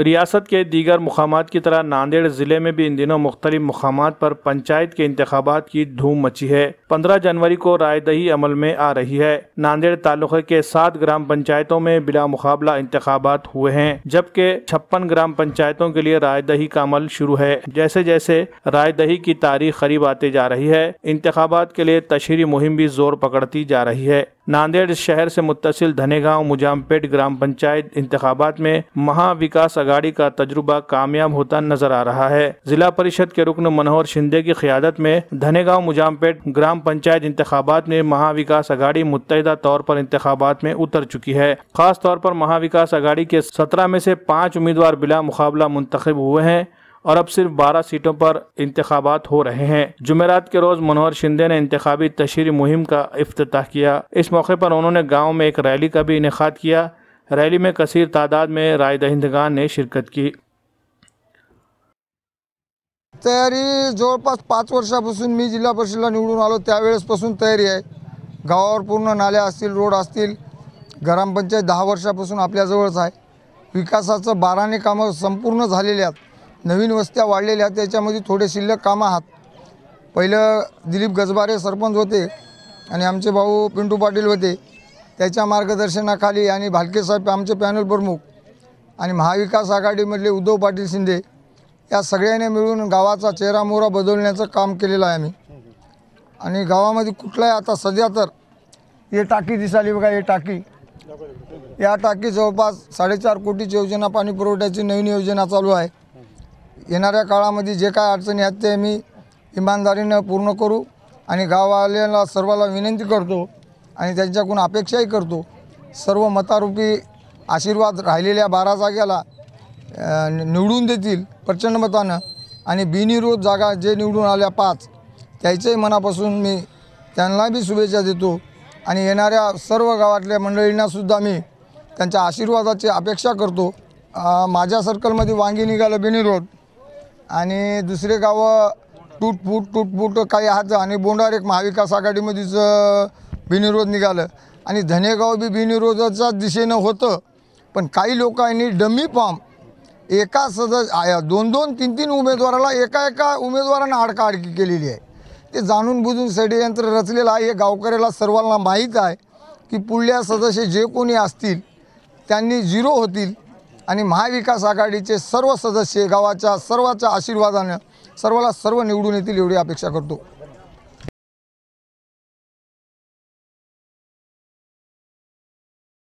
रियासत के दीगर मकाम की तरह नांदेड़ ज़िले में भी इन दिनों मुख्तलिफ़ मकाम पर पंचायत के इंतबात की धूम मची है 15 जनवरी को रायदही अमल में आ रही है नांदेड़ तालुके के सात ग्राम पंचायतों में बिला मुकाबला इंतबात हुए हैं जबकि छप्पन ग्राम पंचायतों के लिए रायदही का अमल शुरू है जैसे जैसे रायदही की तारीख करीब आते जा रही है इंतबात के लिए तशहरी मुहिम भी जोर पकड़ती जा रही है नांदेड़ शहर से मुतसिल धनेगांव मुजामपेट ग्राम पंचायत इंतबात में महाविकास अगाड़ी का तजुर्बा कामयाब होता नजर आ रहा है जिला परिषद के रुकन मनोहर शिंदे की क्यादत में धनेगांव मुजामपेट ग्राम पंचायत इंतबात में महाविकास अघाड़ी मुतहदा तौर पर इंतबात में उतर चुकी है खास तौर पर महाविकास अघाड़ी के सत्रह में से पाँच उम्मीदवार बिला मुकाबला मुंतखब हुए हैं और अब सिर्फ बारह सीटों पर इंतबात हो रहे हैं जुमेरात के रोज मनोहर शिंदे ने इंतबी तशहरी मुहिम का अफ्ताह किया इस मौके पर उन्होंने गाँव में एक रैली का भी इनका किया रैली में कसर तादाद में राय दहिंदगान ने शिरकत की तयारी जवळपास पाच वर्षापासून मी जिल्हा परिषदला निवडून आलो त्यावेळेसपासून तयारी आहे गावावर पूर्ण नाल्या असतील रोड असतील ग्रामपंचायत दहा वर्षापासून आपल्याजवळच आहे विकासाचं बाराने कामं संपूर्ण झालेले आहेत नवीन वस्त्या वाढलेल्या आहेत त्याच्यामध्ये थोडे शिल्लक कामं आहात पहिलं दिलीप गजबारे सरपंच होते आणि आमचे भाऊ पिंटू पाटील होते त्याच्या मार्गदर्शनाखाली आणि भालके साहेब आमचे पॅनल प्रमुख आणि महाविकास आघाडीमधले उद्धव पाटील शिंदे या सगळ्याने मिळून गावाचा चेहरा मोहरा बदलण्याचं काम केलेलं आहे आम्ही आणि गावामध्ये कुठलाही आता सध्या तर हे टाकी दिसाली बघा हे टाकी या टाकी जवळपास साडेचार कोटीची योजना पाणी पुरवठ्याची नवीन योजना चालू आहे येणाऱ्या काळामध्ये जे काय अडचणी आहेत ते मी इमानदारीनं पूर्ण करू आणि गाववाल्याला सर्वाला विनंती करतो आणि त्यांच्याकडून अपेक्षाही करतो सर्व मतारूपी आशीर्वाद राहिलेल्या बारा जाग्याला निवडून देतील प्रचंड मतानं आणि बिनिरोध जागा जे निवडून आल्या पाच त्याच्याही मनापासून मी त्यांना बी शुभेच्छा देतो आणि येणाऱ्या सर्व गावातल्या मंडळींनासुद्धा मी त्यांच्या आशीर्वादाची अपेक्षा करतो माझ्या सर्कलमध्ये वांगी निघालं बिनिरोध आणि दुसरे गावं टूटफूट टूटफूट काही आहात आणि बोंडार एक महाविकास आघाडीमध्येच बिनिरोध निघालं आणि धनेगाव बी बिनिरोधाच्याच दिशेनं होतं पण काही लोकांनी डमी फार्म एका सदस्य दोन दोन तीन तीन उमेदवाराला एका एका उमेदवारानं आडकाआडकी केलेली आहे ते जाणून बुजून षडयंत्र रचलेलं आहे हे गावकऱ्याला सर्वांना माहीत आहे की पुढल्या सदस्य जे कोणी असतील त्यांनी झिरो होतील आणि महाविकास आघाडीचे सर्व सदस्य गावाच्या सर्वाच्या आशीर्वादानं सर्वाला सर्व निवडून येतील एवढी अपेक्षा करतो